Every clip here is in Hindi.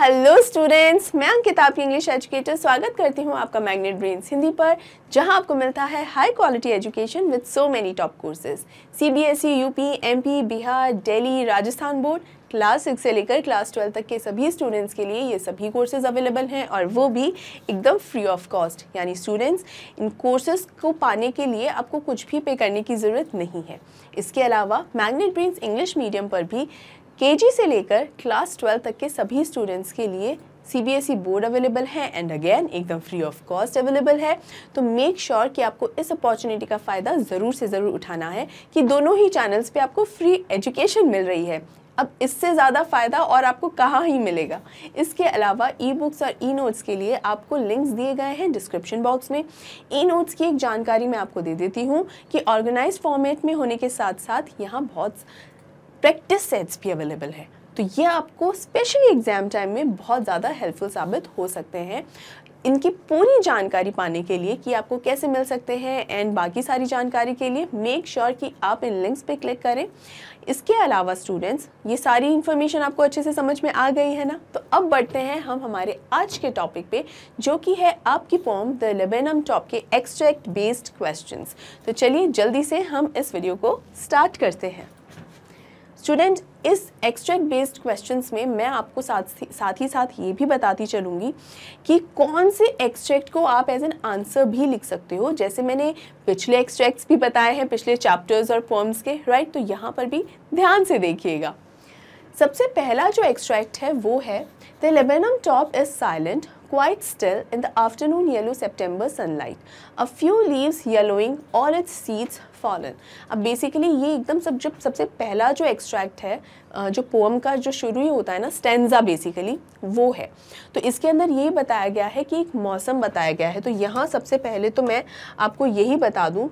हेलो स्टूडेंट्स मैं अंकिता आपकी इंग्लिश एजुकेटर स्वागत करती हूँ आपका मैग्नेट ब्रेन्स हिंदी पर जहाँ आपको मिलता है high quality education with so many top courses CBSE, UP, MP, Bihar Delhi Rajasthan board class six से लेकर क्लास ट्वेल्व तक के सभी स्टूडेंट्स के लिए ये सभी कोर्सेज अवेलेबल हैं और वो भी एकदम फ्री ऑफ कॉस्ट यानी स्टूडेंट्स इन कोर्सेज को पाने के लिए आपको कुछ भी पे करने की ज़रूरत नहीं है इसके अलावा मैग्नेट ब्रेन्स इंग्लिश मीडियम पर भी केजी से लेकर क्लास ट्वेल्व तक के सभी स्टूडेंट्स के लिए सीबीएसई बोर्ड अवेलेबल है एंड अगेन एकदम फ्री ऑफ कॉस्ट अवेलेबल है तो मेक श्योर sure कि आपको इस अपॉर्चुनिटी का फ़ायदा ज़रूर से ज़रूर उठाना है कि दोनों ही चैनल्स पे आपको फ्री एजुकेशन मिल रही है अब इससे ज़्यादा फ़ायदा और आपको कहाँ ही मिलेगा इसके अलावा ई बुक्स और ई नोट्स के लिए आपको लिंक्स दिए गए हैं डिस्क्रिप्शन बॉक्स में ई नोट्स की एक जानकारी मैं आपको दे देती हूँ कि ऑर्गेनाइज फॉर्मेट में होने के साथ साथ यहाँ बहुत प्रैक्टिस सेट्स भी अवेलेबल है तो ये आपको स्पेशली एग्ज़ाम टाइम में बहुत ज़्यादा हेल्पफुल साबित हो सकते हैं इनकी पूरी जानकारी पाने के लिए कि आपको कैसे मिल सकते हैं एंड बाकी सारी जानकारी के लिए मेक श्योर sure कि आप इन लिंक्स पे क्लिक करें इसके अलावा स्टूडेंट्स ये सारी इन्फॉर्मेशन आपको अच्छे से समझ में आ गई है ना तो अब बढ़ते हैं हम हमारे आज के टॉपिक पे जो कि है आपकी फॉर्म द लेबेनम टॉप के एक्सट्रैक्ट बेस्ड क्वेश्चन तो चलिए जल्दी से हम इस वीडियो को स्टार्ट करते हैं स्टूडेंट इस एक्सट्रैक्ट बेस्ड क्वेश्चंस में मैं आपको साथ साथ ही साथ ये भी बताती चलूँगी कि कौन से एक्सट्रैक्ट को आप एज एन आंसर भी लिख सकते हो जैसे मैंने पिछले एक्सट्रैक्ट्स भी बताए हैं पिछले चैप्टर्स और फॉर्म्स के राइट तो यहाँ पर भी ध्यान से देखिएगा सबसे पहला जो एक्सट्रैक्ट है वो है the laburnum top is silent quite still in the afternoon yellow September sunlight. A few leaves yellowing, all its seeds fallen. अब बेसिकली ये एकदम सब जब सबसे पहला जो एक्सट्रैक्ट है जो पोम का जो शुरू ही होता है ना स्टेंजा बेसिकली वो है तो इसके अंदर यही बताया गया है कि एक मौसम बताया गया है तो यहाँ सबसे पहले तो मैं आपको यही बता दूँ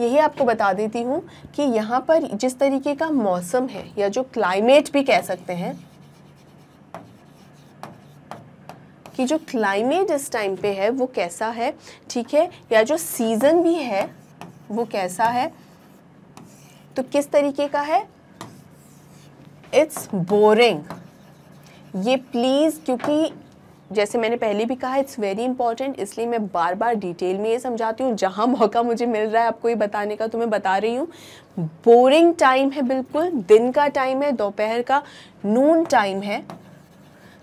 यही आपको बता देती हूँ कि यहाँ पर जिस तरीके का मौसम है या जो क्लाइमेट भी कह सकते हैं कि जो क्लाइमेट इस टाइम पे है वो कैसा है ठीक है या जो सीज़न भी है वो कैसा है तो किस तरीके का है इट्स बोरिंग ये प्लीज़ क्योंकि जैसे मैंने पहले भी कहा इट्स वेरी इंपॉर्टेंट इसलिए मैं बार बार डिटेल में ये समझाती हूँ जहाँ मौका मुझे मिल रहा है आपको ये बताने का तो मैं बता रही हूँ बोरिंग टाइम है बिल्कुल दिन का टाइम है दोपहर का नून टाइम है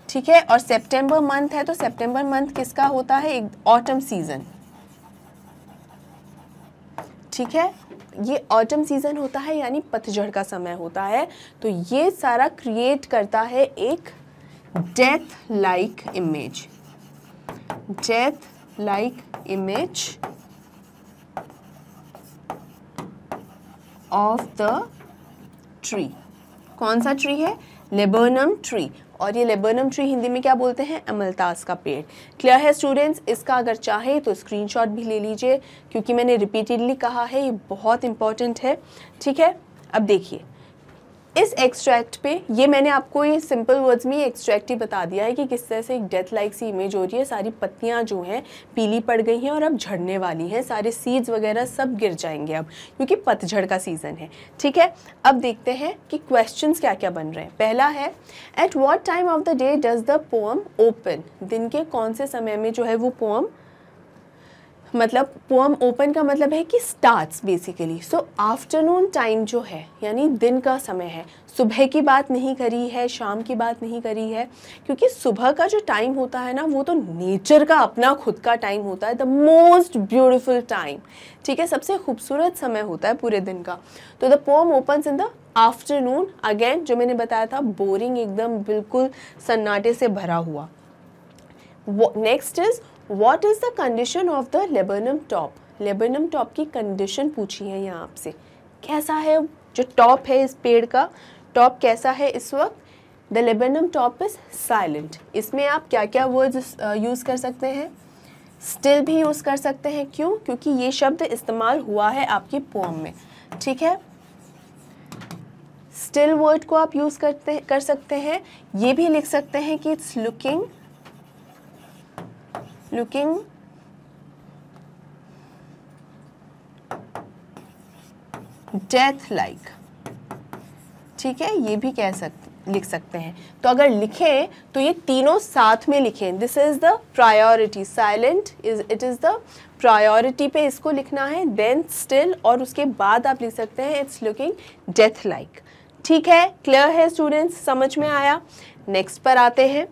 ठीक है और सितंबर मंथ है तो सितंबर मंथ किसका होता है एक ऑटम सीजन ठीक है ये ऑटम सीजन होता है यानी पतझड़ का समय होता है तो ये सारा क्रिएट करता है एक death like image death like image of the tree कौन सा ट्री है लेबर्नम ट्री और ये लेबर्नम ट्री हिंदी में क्या बोलते हैं अमलताज का पेड़ क्लियर है स्टूडेंट्स इसका अगर चाहे तो स्क्रीनशॉट भी ले लीजिए क्योंकि मैंने रिपीटेडली कहा है ये बहुत इंपॉर्टेंट है ठीक है अब देखिए इस एक्सट्रैक्ट पे ये मैंने आपको ये सिंपल वर्ड्स में एक्सट्रैक्ट ही बता दिया है कि किस तरह से एक डेथ लाइक सी इमेज हो रही है सारी पत्तियाँ जो हैं पीली पड़ गई हैं और अब झड़ने वाली हैं सारे सीड्स वगैरह सब गिर जाएंगे अब क्योंकि पतझड़ का सीज़न है ठीक है अब देखते हैं कि क्वेश्चन क्या क्या बन रहे हैं पहला है at what time of the day does the poem open दिन के कौन से समय में जो है वो पोम मतलब पोम ओपन का मतलब है कि starts basically so afternoon time जो है यानी दिन का समय है सुबह की बात नहीं करी है शाम की बात नहीं करी है क्योंकि सुबह का जो टाइम होता है ना वो तो नेचर का अपना खुद का टाइम होता है द मोस्ट ब्यूटिफुल टाइम ठीक है सबसे खूबसूरत समय होता है पूरे दिन का तो the poem open in the afternoon again जो मैंने बताया था बोरिंग एकदम बिल्कुल सन्नाटे से भरा हुआ next is what is the condition of the laburnum top laburnum top की कंडीशन पूछी है यहाँ आपसे कैसा है जो टॉप है इस पेड़ का टॉप कैसा है इस वक्त the laburnum top is silent इसमें आप क्या क्या वर्ड्स यूज़ कर सकते हैं स्टिल भी यूज़ कर सकते हैं क्यों क्योंकि ये शब्द इस्तेमाल हुआ है आपकी पोम में ठीक है स्टिल वर्ड को आप यूज़ करते कर सकते हैं ये भी लिख सकते हैं कि it's looking looking death like -like. ठीक है ये भी कह सकते लिख सकते हैं तो अगर लिखें तो ये तीनों साथ में लिखें this is the priority silent is it is the priority पे इसको लिखना है देन स्टिल और उसके बाद आप लिख सकते हैं इट्स लुकिंग डेथ लाइक ठीक है क्लियर है स्टूडेंट्स समझ में आया नेक्स्ट पर आते हैं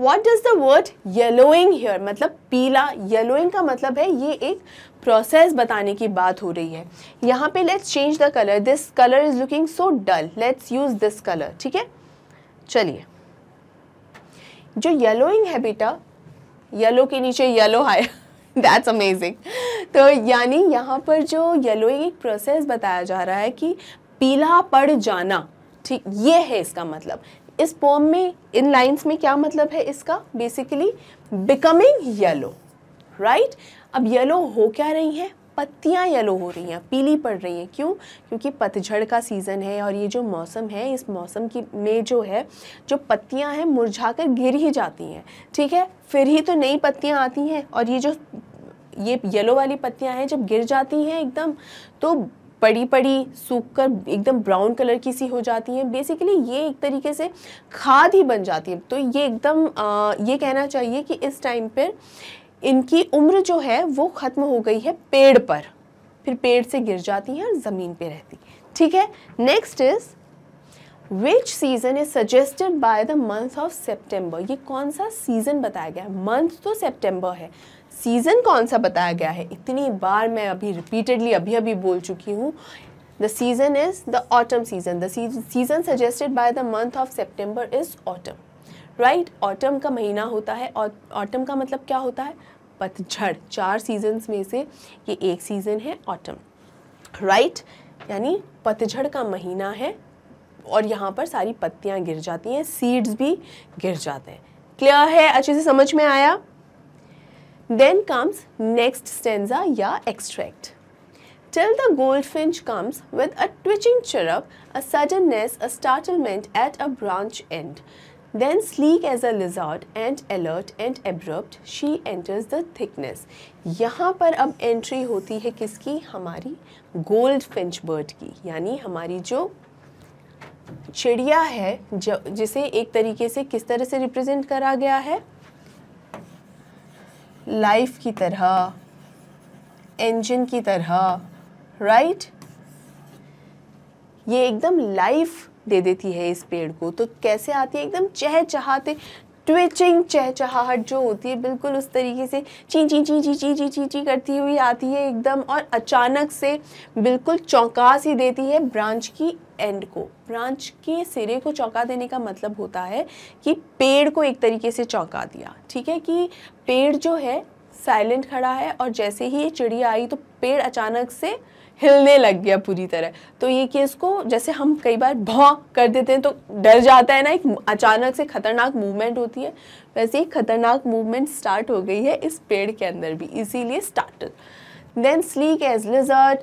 what does the word yellowing here मतलब पीला येलोइंग का मतलब है ये एक प्रोसेस बताने की बात हो रही है यहाँ पे let's change the colour this colour is looking so dull let's use this colour ठीक है चलिए जो येलोइंग है बेटा येलो के नीचे येलो हाई दैट्स अमेजिंग तो यानी यहाँ पर जो येलोइंग एक प्रोसेस बताया जा रहा है कि पीला पड़ जाना ठीक ये है इसका मतलब इस पोम में इन लाइन्स में क्या मतलब है इसका बेसिकली बिकमिंग येलो राइट अब येलो हो क्या रही हैं पत्तियाँ येलो हो रही हैं पीली पड़ रही हैं क्यों क्योंकि पतझड़ का सीज़न है और ये जो मौसम है इस मौसम की में जो है जो पत्तियाँ हैं मुरझा कर गिर ही जाती हैं ठीक है फिर ही तो नई पत्तियाँ आती हैं और ये जो ये येलो वाली पत्तियाँ हैं जब गिर जाती हैं एकदम तो पड़ी पड़ी सूख कर एकदम ब्राउन कलर की सी हो जाती हैं बेसिकली ये एक तरीके से खाद ही बन जाती है तो ये एकदम ये कहना चाहिए कि इस टाइम पर इनकी उम्र जो है वो ख़त्म हो गई है पेड़ पर फिर पेड़ से गिर जाती हैं और ज़मीन पर रहती ठीक है next is which season is suggested by the month of September ये कौन सा सीज़न बताया गया है मंथ तो सेप्टेम्बर है सीज़न कौन सा बताया गया है इतनी बार मैं अभी रिपीटेडली अभी अभी बोल चुकी हूँ the season is the autumn season the season suggested by the month of September is autumn right autumn का महीना होता है और ऑटम का मतलब क्या होता है पतझड़ चार सीजन्स में से ये एक सीज़न है ऑटम right यानी पतझड़ का महीना है और यहाँ पर सारी पत्तियाँ गिर जाती हैं सीड्स भी गिर जाते हैं क्लियर है अच्छे से समझ में आया Then comes next stanza ya extract. Till the goldfinch comes with a twitching chirrup, a suddenness, a startlement at a branch end. Then sleek as a lizard and alert and abrupt, she enters the thickness. यहाँ पर अब एंट्री होती है किसकी हमारी गोल्ड फिंच बर्ड की यानी हमारी जो चिड़िया है जो जिसे एक तरीके से किस तरह से रिप्रेजेंट करा गया है लाइफ की तरह इंजन की तरह राइट ये एकदम लाइफ दे देती है इस पेड़ को तो कैसे आती है एकदम चहचहाते ट्विचिंग चहचहाहट जो होती है बिल्कुल उस तरीके से ची ची ची ची ची ची ची ची करती हुई आती है एकदम और अचानक से बिल्कुल चौंका सी देती है ब्रांच की एंड को ब्रांच के सिरे को चौंका देने का मतलब होता है कि पेड़ को एक तरीके से चौंका दिया ठीक है कि पेड़ जो है साइलेंट खड़ा है और जैसे ही चिड़िया आई तो पेड़ अचानक से हिलने लग गया पूरी तरह तो ये कि को जैसे हम कई बार भौं कर देते हैं तो डर जाता है ना एक अचानक से खतरनाक मूवमेंट होती है वैसे ही खतरनाक मूवमेंट स्टार्ट हो गई है इस पेड़ के अंदर भी इसीलिए start then sleek as lizard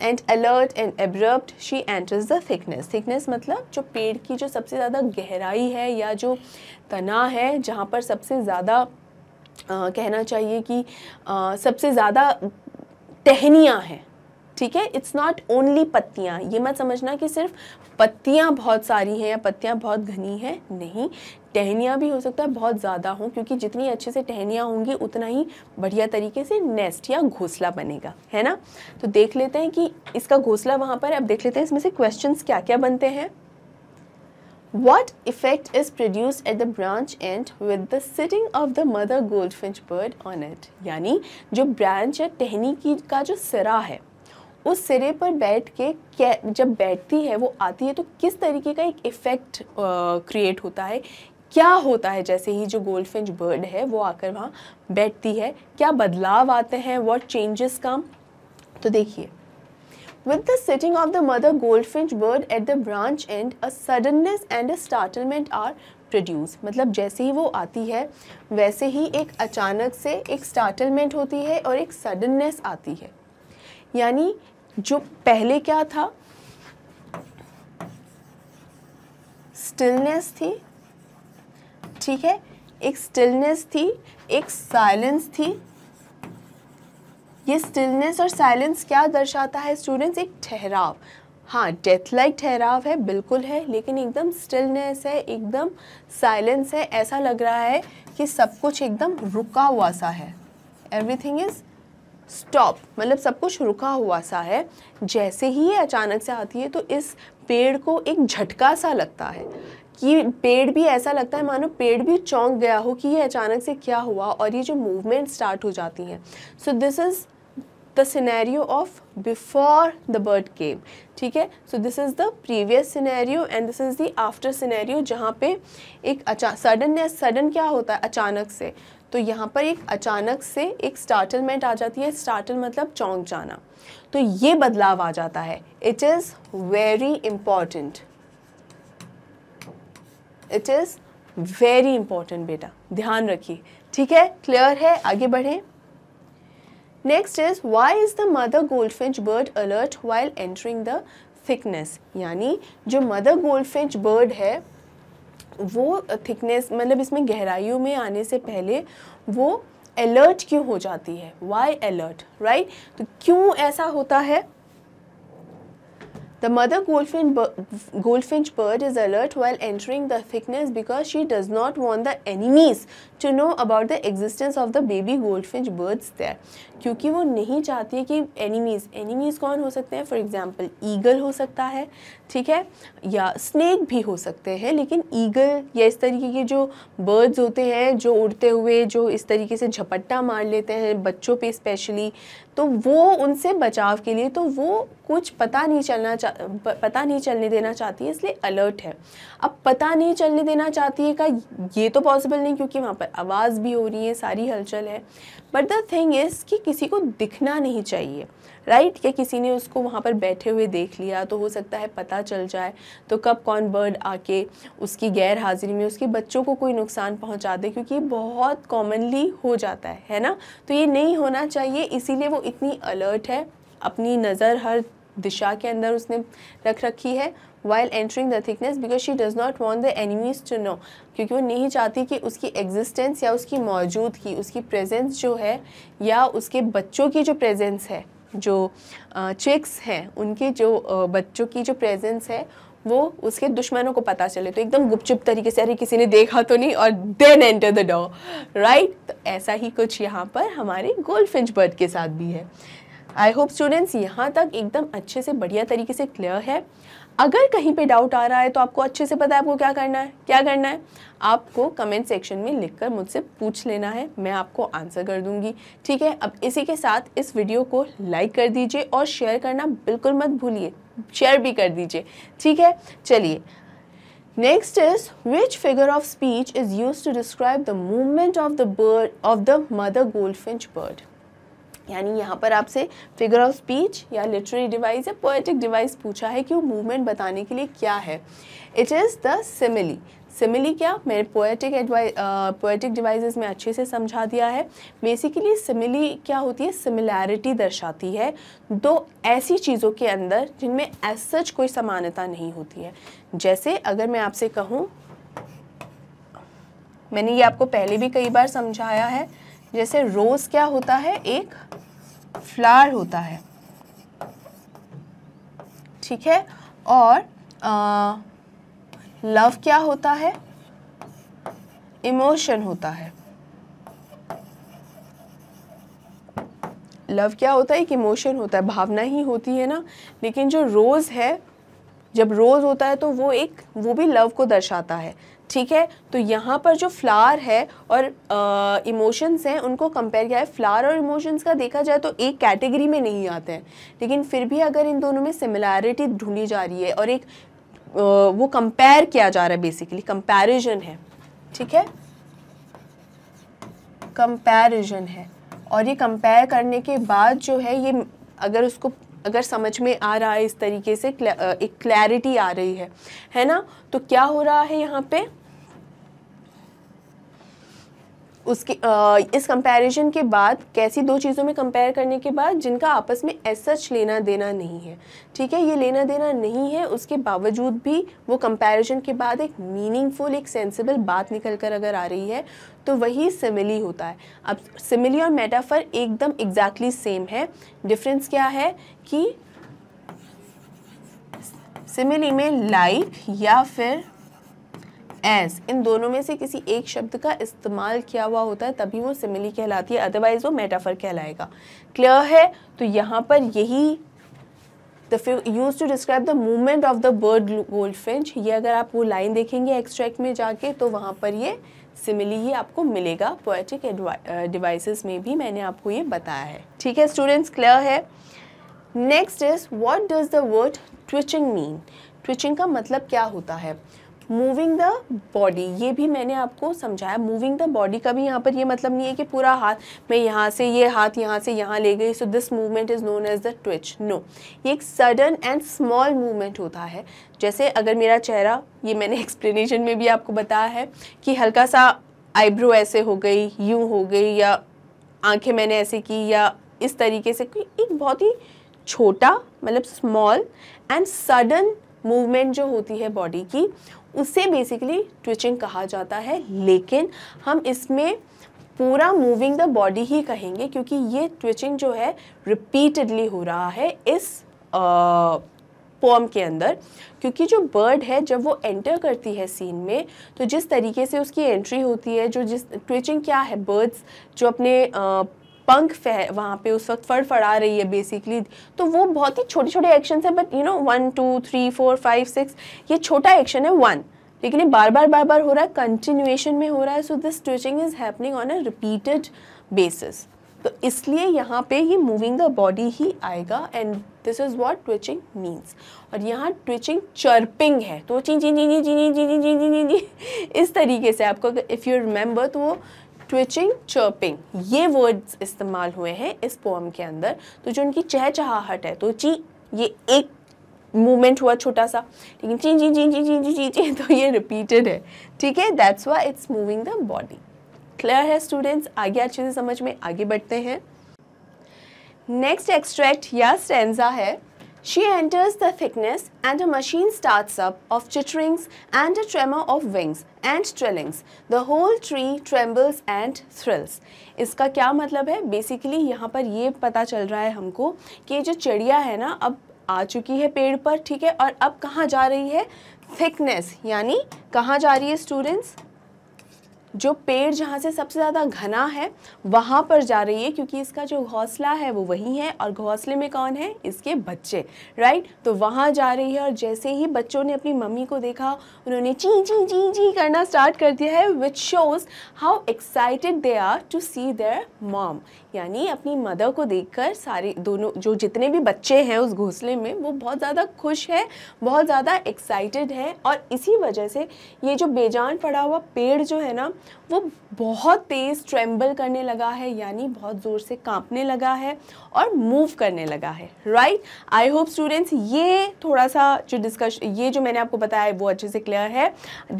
and alert and abrupt she enters the thickness thickness मतलब जो पेड़ की जो सबसे ज़्यादा गहराई है या जो तना है जहाँ पर सबसे ज़्यादा कहना चाहिए कि सबसे ज़्यादा टहनियाँ हैं ठीक है इट्स नॉट ओनली पत्तियाँ ये मत समझना कि सिर्फ पत्तियाँ बहुत सारी हैं या पत्तियाँ बहुत घनी हैं नहीं टहनियाँ भी हो सकता है बहुत ज़्यादा हों क्योंकि जितनी अच्छे से टहनियाँ होंगी उतना ही बढ़िया तरीके से नेस्ट या घोंसला बनेगा है ना तो देख लेते हैं कि इसका घोंसला वहाँ पर है अब देख लेते हैं इसमें से क्वेश्चन क्या क्या बनते हैं What effect is produced at the branch end with the sitting of the mother goldfinch bird on it? यानी जो branch या टहनी की का जो सिरा है उस सिरे पर बैठ के जब बैठती है वो आती है तो किस तरीके का एक इफ़ेक्ट क्रिएट होता है क्या होता है जैसे ही जो गोल्डफिंच बर्ड है वो आकर वहाँ बैठती है क्या बदलाव आते हैं वॉट चेंजेस कम तो देखिए the the of the mother goldfinch bird at the branch and a suddenness and a startlement are produce मतलब जैसे ही वो आती है वैसे ही एक अचानक से एक स्टार्टलमेंट होती है और एक सडननेस आती है यानी जो पहले क्या था स्टिलनेस थी ठीक है एक स्टिलनेस थी एक साइलेंस थी ये स्टिलनेस और साइलेंस क्या दर्शाता है स्टूडेंट्स एक ठहराव हाँ डेथ लाइक ठहराव है बिल्कुल है लेकिन एकदम स्टिलनेस है एकदम साइलेंस है ऐसा लग रहा है कि सब कुछ एकदम रुका हुआ सा है एवरीथिंग इज़ स्टॉप मतलब सब कुछ रुका हुआ सा है जैसे ही ये अचानक से आती है तो इस पेड़ को एक झटका सा लगता है कि पेड़ भी ऐसा लगता है मानो पेड़ भी चौंक गया हो कि ये अचानक से क्या हुआ और ये जो मूवमेंट स्टार्ट हो जाती हैं so this is the scenario of before the bird came ठीक है so this is the previous scenario and this is the after scenario जहाँ पे एक अचा सडन या सडन क्या होता है अचानक से तो यहाँ पर एक अचानक से एक स्टार्टलमेंट आ जाती है स्टार्टल मतलब चौंक जाना तो ये बदलाव आ जाता है it is very important it is very important बेटा ध्यान रखिए ठीक है क्लियर है आगे बढ़े next is why is the mother goldfinch bird alert while entering the thickness यानी जो मदर गोल्डफिंच बर्ड है वो थिकनेस मतलब इसमें गहराइयों में आने से पहले वो अलर्ट क्यों हो जाती है वाई अलर्ट राइट तो क्यों ऐसा होता है The mother goldfinch, goldfinch bird is alert while entering the thickness because she does not want the enemies to know about the existence of the baby goldfinch birds there. क्योंकि वो नहीं चाहती है कि enemies, enemies कौन हो सकते हैं For example, eagle हो सकता है ठीक है या स्नेक भी हो सकते हैं लेकिन ईगल या इस तरीके के जो बर्ड्स होते हैं जो उड़ते हुए जो इस तरीके से झपट्टा मार लेते हैं बच्चों पे स्पेशली तो वो उनसे बचाव के लिए तो वो कुछ पता नहीं चलना चा पता नहीं चलने देना चाहती है इसलिए अलर्ट है अब पता नहीं चलने देना चाहती है का ये तो पॉसिबल नहीं क्योंकि वहाँ पर आवाज़ भी हो रही है सारी हलचल है बट द थिंग इज़ कि किसी को दिखना नहीं चाहिए राइट या किसी ने उसको वहाँ पर बैठे हुए देख लिया तो हो सकता है पता चल जाए तो कब कौन बर्ड आके उसकी गैर हाजिरी में उसके बच्चों को कोई नुकसान पहुँचा दे क्योंकि ये बहुत कॉमनली हो जाता है है ना तो ये नहीं होना चाहिए इसीलिए वो इतनी अलर्ट है अपनी नज़र हर दिशा के अंदर उसने रख रखी है while entering the thickness because she does not want the enemies to know क्योंकि वो नहीं चाहती कि उसकी एग्जिस्टेंस या उसकी मौजूदगी उसकी प्रेजेंस जो है या उसके बच्चों की जो प्रेजेंस है जो चेक्स हैं उनके जो बच्चों की जो प्रेजेंस है वो उसके दुश्मनों को पता चले तो एकदम गुपचुप तरीके से अरे किसी ने देखा तो नहीं और then enter the door right तो ऐसा ही कुछ यहाँ पर हमारे गोल्डफिंच बर्ड के साथ भी है आई होप स्टूडेंट्स यहाँ तक एकदम अच्छे से बढ़िया तरीके से क्लियर है अगर कहीं पे डाउट आ रहा है तो आपको अच्छे से पता है आपको क्या करना है क्या करना है आपको कमेंट सेक्शन में लिखकर मुझसे पूछ लेना है मैं आपको आंसर कर दूंगी ठीक है अब इसी के साथ इस वीडियो को लाइक कर दीजिए और शेयर करना बिल्कुल मत भूलिए शेयर भी कर दीजिए ठीक है चलिए is which figure of speech is use to describe the movement of the bird of the mother goldfinch bird यानी यहाँ पर आपसे फिगर ऑफ स्पीच या लिटरेरी डिवाइस या पोएटिक डिवाइस पूछा है कि वो मूवमेंट बताने के लिए क्या है it is the simile simile क्या मेरे पोएटिक एडवाइ पोएटिक डिवाइसेस में अच्छे से समझा दिया है बेसिकली सिमिली क्या होती है सिमिलैरिटी दर्शाती है दो ऐसी चीज़ों के अंदर जिनमें एज सच कोई समानता नहीं होती है जैसे अगर मैं आपसे कहूँ मैंने ये आपको पहले भी कई बार समझाया है जैसे रोज़ क्या होता है एक फ्लावर होता है ठीक है और आ, लव क्या होता है इमोशन होता है लव क्या होता है एक इमोशन होता है भावना ही होती है ना लेकिन जो रोज़ है जब रोज़ होता है तो वो एक वो भी लव को दर्शाता है ठीक है तो यहाँ पर जो फ्लावर है और इमोशंस हैं उनको कंपेयर किया है फ्लावर और इमोशंस का देखा जाए तो एक कैटेगरी में नहीं आते हैं लेकिन फिर भी अगर इन दोनों में सिमिलैरिटी ढूंढी जा रही है और एक आ, वो कंपेयर किया जा रहा है बेसिकली कंपैरिजन है ठीक है कंपैरिजन है और ये कंपेयर करने के बाद जो है ये अगर उसको अगर समझ में आ रहा है इस तरीके से एक क्लैरिटी आ रही है है ना तो क्या हो रहा है यहाँ पे उसके इस कंपैरिजन के बाद कैसी दो चीज़ों में कंपेयर करने के बाद जिनका आपस में एसच सच लेना देना नहीं है ठीक है ये लेना देना नहीं है उसके बावजूद भी वो कंपैरिजन के बाद एक मीनिंगफुल एक सेंसिबल बात निकल कर अगर आ रही है तो वही सिमिली होता है अब सिमिली और मेटाफर एकदम एग्जैक्टली सेम है डिफरेंस क्या है कि सिमिली में लाइक या फिर एज इन दोनों में से किसी एक शब्द का इस्तेमाल किया हुआ होता है तभी वो सिमिली कहलाती है अदरवाइज वो मेटाफर कहलाएगा क्लियर है तो यहाँ पर यही the use to describe the movement of the bird goldfinch ये अगर आप वो लाइन देखेंगे एक्सट्रैक्ट में जाके तो वहाँ पर ये सिमिली ही आपको मिलेगा पोएटिक डिवाइसेस uh, में भी मैंने आपको ये बताया है ठीक है स्टूडेंट्स क्लियर है next is what does the word twitching mean twitching का मतलब क्या होता है मूविंग द बॉडी ये भी मैंने आपको समझाया मूविंग द बॉडी का भी यहाँ पर ये मतलब नहीं है कि पूरा हाथ मैं यहाँ से ये हाथ यहाँ से यहाँ ले गई so this movement is known as the twitch no ये एक सडन एंड स्मॉल मूवमेंट होता है जैसे अगर मेरा चेहरा ये मैंने एक्सप्लेनेशन में भी आपको बताया है कि हल्का सा आईब्रो ऐसे हो गई यूँ हो गई या आंखें मैंने ऐसे की या इस तरीके से एक बहुत ही छोटा मतलब स्मॉल एंड सडन मूवमेंट जो होती है बॉडी की उसे बेसिकली ट्विचिंग कहा जाता है लेकिन हम इसमें पूरा मूविंग द बॉडी ही कहेंगे क्योंकि ये ट्विचिंग जो है रिपीटेडली हो रहा है इस पोम के अंदर क्योंकि जो बर्ड है जब वो एंटर करती है सीन में तो जिस तरीके से उसकी एंट्री होती है जो जिस ट्विचिंग क्या है बर्ड्स जो अपने uh, पंख फह वहाँ पे उस वक्त फड़फड़ा रही है बेसिकली तो वो बहुत ही छोटे छोटे एक्शन है but you know one two three four five six ये छोटा एक्शन है वन लेकिन ये बार बार बार बार हो रहा है कंटिन्यूएशन में हो रहा है so this twitching is happening on a repeated basis तो इसलिए यहाँ पे ये मूविंग द बॉडी ही आएगा and this is what twitching means और यहाँ ट्विचिंग चर्पिंग है तो ची ची ची ची ची ची ची ची ची इस तरीके से आपको इफ़ यू रिमेंबर तो वो ट्विचिंग चर्पिंग ये वर्ड्स इस्तेमाल हुए हैं इस पोम के अंदर तो जो उनकी चहचहाहट है तो ची ये एक मूवमेंट हुआ छोटा सा लेकिन ची ची ची ची ची ची ची तो ये रिपीटेड है ठीक है that's why it's moving the body clear है स्टूडेंट्स आगे अच्छे से समझ में आगे बढ़ते हैं नेक्स्ट एक्सट्रैक्ट या स्टेंजा है She enters the thickness and a machine starts up of chitterings and a tremor of wings and trillings. The whole tree trembles and thrills. इसका क्या मतलब है बेसिकली यहाँ पर ये पता चल रहा है हमको कि जो चिड़िया है ना अब आ चुकी है पेड़ पर ठीक है और अब कहाँ जा रही है थिकनेस यानी कहाँ जा रही है स्टूडेंट्स जो पेड़ जहाँ से सबसे ज़्यादा घना है वहाँ पर जा रही है क्योंकि इसका जो घोंसला है वो वही है और घोंसले में कौन है इसके बच्चे राइट तो वहाँ जा रही है और जैसे ही बच्चों ने अपनी मम्मी को देखा उन्होंने ची ची ची ची करना स्टार्ट कर दिया है which shows how excited they are to see their mom यानी अपनी मदर को देखकर सारे दोनों जो जितने भी बच्चे हैं उस घोंसले में वो बहुत ज़्यादा खुश है बहुत ज़्यादा एक्साइटेड है और इसी वजह से ये जो बेजान पड़ा हुआ पेड़ जो है ना वो बहुत तेज़ ट्रेम्बल करने लगा है यानी बहुत ज़ोर से कांपने लगा है और मूव करने लगा है राइट आई होप स्टूडेंट्स ये थोड़ा सा जो डिस्कश ये जो मैंने आपको बताया है वो अच्छे से क्लियर है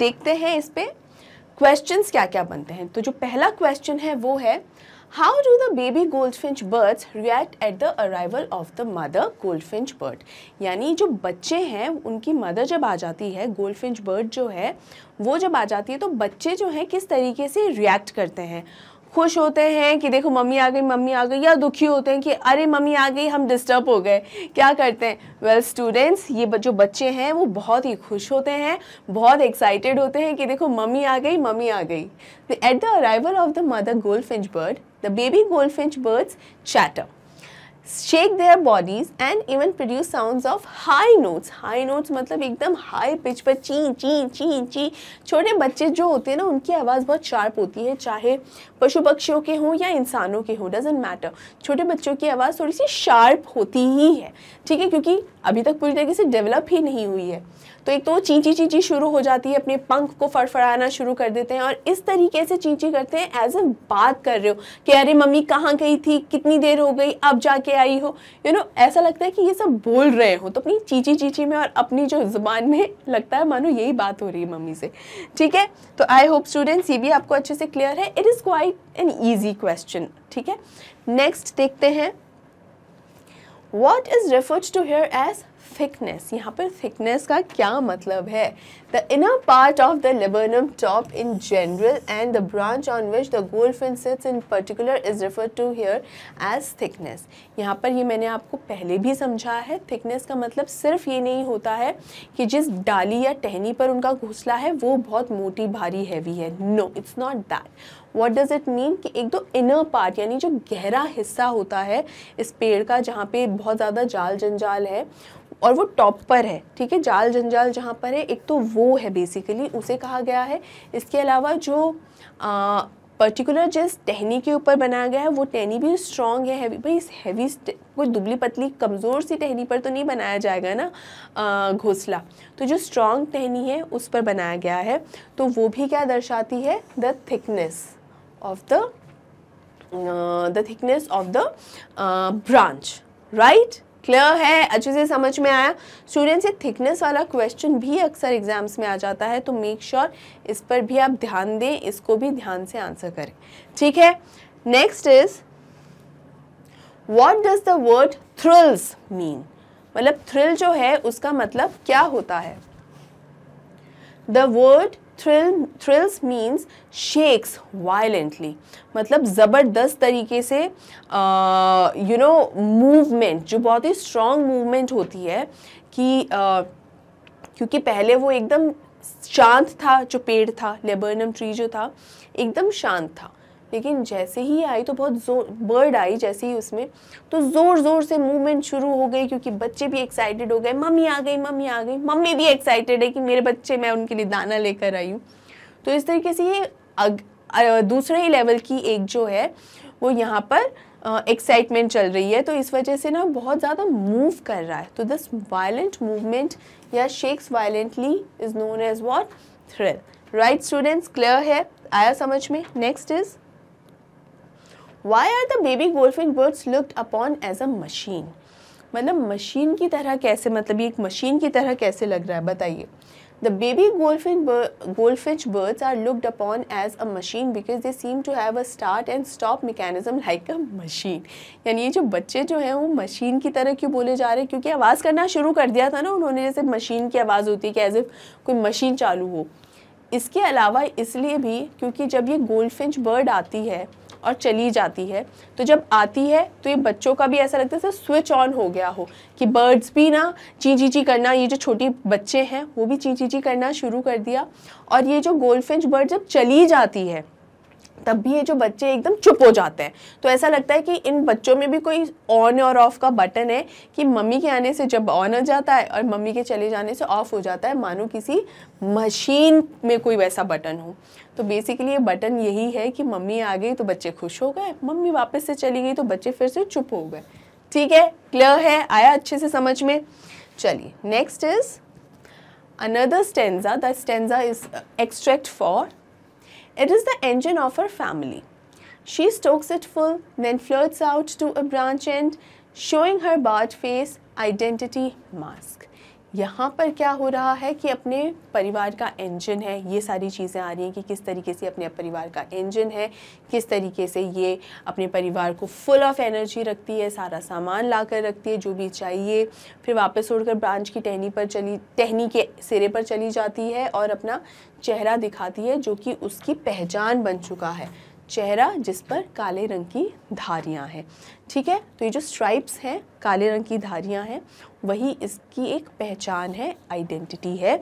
देखते हैं इस पर क्वेश्चन क्या क्या बनते हैं तो जो पहला क्वेश्चन है वो है How do the baby goldfinch birds react at the arrival of the mother goldfinch bird? यानी जो बच्चे हैं उनकी मदर जब आ जाती है गोल्डफिंच बर्ड जो है वो जब आ जाती है तो बच्चे जो हैं किस तरीके से रिएक्ट करते हैं खुश होते हैं कि देखो मम्मी आ गई मम्मी आ गई या दुखी होते हैं कि अरे मम्मी आ गई हम डिस्टर्ब हो गए क्या करते हैं वेल well, स्टूडेंट्स ये जो बच्चे हैं वो बहुत ही खुश होते हैं बहुत एक्साइटेड होते हैं कि देखो मम्मी आ गई मम्मी आ गई at the arrival of the mother goldfinch bird the baby goldfinch birds chatter shake their bodies and even produce sounds of high notes. High notes मतलब एकदम high pitch पर ची ची ची ची छोटे बच्चे जो होते हैं ना उनकी आवाज़ बहुत शार्प होती है चाहे पशु पक्षियों के हों या इंसानों के हों डजेंट मैटर छोटे बच्चों की आवाज़ थोड़ी सी शार्प होती ही है ठीक है क्योंकि अभी तक पूरी तरीके से डेवलप ही नहीं हुई है तो एक तो वो चींची चींची शुरू हो जाती है अपने पंख को फड़फड़ाना शुरू कर देते हैं और इस तरीके से चींची करते हैं एज ए बात कर रहे हो कि अरे मम्मी कहाँ गई थी कितनी देर हो गई अब जाके आई हो यू you नो know, ऐसा लगता है कि ये सब बोल रहे हो तो अपनी चींची चींची में और अपनी जो ज़ुबान में लगता है मानो यही बात हो रही है मम्मी से ठीक है तो आई होप स्टूडेंट्स ये भी आपको अच्छे से क्लियर है it is quite an easy question ठीक है नेक्स्ट देखते हैं what is referred to here as thickness यहाँ पर थिकनेस का क्या मतलब है the inner part of the laburnum top in general and the branch on which the goldfinch sits in particular is refer to here as thickness यहाँ पर ये मैंने आपको पहले भी समझा है थिकनेस का मतलब सिर्फ ये नहीं होता है कि जिस डाली या टहनी पर उनका घोसला है वो बहुत मोटी भारी हैवी है no it's not that what does it mean कि एक दो इनर पार्ट यानी जो गहरा हिस्सा होता है इस पेड़ का जहाँ पे बहुत ज़्यादा जाल जंजाल है और वो टॉप पर है ठीक है जाल जंजाल जहाँ पर है एक तो वो है बेसिकली उसे कहा गया है इसके अलावा जो आ, पर्टिकुलर जिस टहनी के ऊपर बनाया गया है वो टहनी भी स्ट्रॉन्ग है हैवी भाई इस हैवी कोई दुबली पतली कमज़ोर सी टहनी पर तो नहीं बनाया जाएगा ना घोसला तो जो स्ट्रॉन्ग टहनी है उस पर बनाया गया है तो वो भी क्या दर्शाती है the thickness of the the thickness of the branch right clear है अच्छे से समझ में आया स्टूडेंट्स ये थिकनेस वाला क्वेश्चन भी अक्सर एग्जाम्स में आ जाता है तो मेक श्योर sure इस पर भी आप ध्यान दें इसको भी ध्यान से आंसर करें ठीक है next is what does the word thrills mean मतलब थ्रिल जो है उसका मतलब क्या होता है the word thrill thrills means shakes violently मतलब ज़बरदस्त तरीके से यू नो मूवमेंट जो बहुत ही स्ट्रॉन्ग मूवमेंट होती है कि uh, क्योंकि पहले वो एकदम शांत था जो पेड़ था लेबर्नम ट्री जो था एकदम शांत था लेकिन जैसे ही आई तो बहुत जोर बर्ड आई जैसे ही उसमें तो ज़ोर ज़ोर से मूवमेंट शुरू हो गई क्योंकि बच्चे भी एक्साइटेड हो गए मम्मी आ गई मम्मी आ गई मम्मी भी एक्साइटेड है कि मेरे बच्चे मैं उनके लिए दाना लेकर आई हूँ तो इस तरीके से ये अग, दूसरे ही लेवल की एक जो है वो यहाँ पर एक्साइटमेंट चल रही है तो इस वजह से ना बहुत ज़्यादा मूव कर रहा है तो दिस वायलेंट मूवमेंट या shakes violently is known as what thrill right students clear है आया समझ में next is why are the baby goldfinch birds looked upon as a machine मतलब मशीन की तरह कैसे मतलब ये एक मशीन की तरह कैसे लग रहा है बताइए the baby goldfinch goldfinch birds are looked upon as a machine because they seem to have a start and stop mechanism like a machine यानी ये जो बच्चे जो हैं वो मशीन की तरह क्यों बोले जा रहे हैं क्योंकि आवाज़ करना शुरू कर दिया था ना उन्होंने जैसे मशीन की आवाज़ होती है कि एज ए कोई मशीन चालू हो इसके अलावा इसलिए भी क्योंकि जब ये गोल्फिंच बर्ड आती है और चली जाती है तो जब आती है तो ये बच्चों का भी ऐसा लगता है स्विच ऑन हो गया हो कि बर्ड्स भी ना ची ची ची करना ये जो छोटी बच्चे हैं वो भी ची ची ची करना शुरू कर दिया और ये जो गोल्ड बर्ड जब चली जाती है तब भी ये जो बच्चे एकदम चुप हो जाते हैं तो ऐसा लगता है कि इन बच्चों में भी कोई ऑन और ऑफ़ का बटन है कि मम्मी के आने से जब ऑन हो जाता है और मम्मी के चले जाने से ऑफ़ हो जाता है मानो किसी मशीन में कोई वैसा बटन हो तो बेसिकली ये बटन यही है कि मम्मी आ गई तो बच्चे खुश हो गए मम्मी वापस से चली गई तो बच्चे फिर से चुप हो गए ठीक है क्लियर है आया अच्छे से समझ में चलिए next is another stanza the stanza is extract for It is the engine of her family. She stokes it full, then flirts out to a branch end, showing her barred face, identity, mask. यहाँ पर क्या हो रहा है कि अपने परिवार का इंजन है ये सारी चीज़ें आ रही हैं कि किस तरीके से अपने परिवार का इंजन है किस तरीके से ये अपने परिवार को फुल ऑफ एनर्जी रखती है सारा सामान ला कर रखती है जो भी चाहिए फिर वापस उड़कर ब्रांच की टहनी पर चली टहनी के सिरे पर चली जाती है और अपना चेहरा दिखाती है जो कि उसकी पहचान बन चुका है चेहरा जिस पर काले रंग की धारियां हैं ठीक है तो ये जो स्ट्राइप्स हैं काले रंग की धारियां हैं वही इसकी एक पहचान है आइडेंटिटी है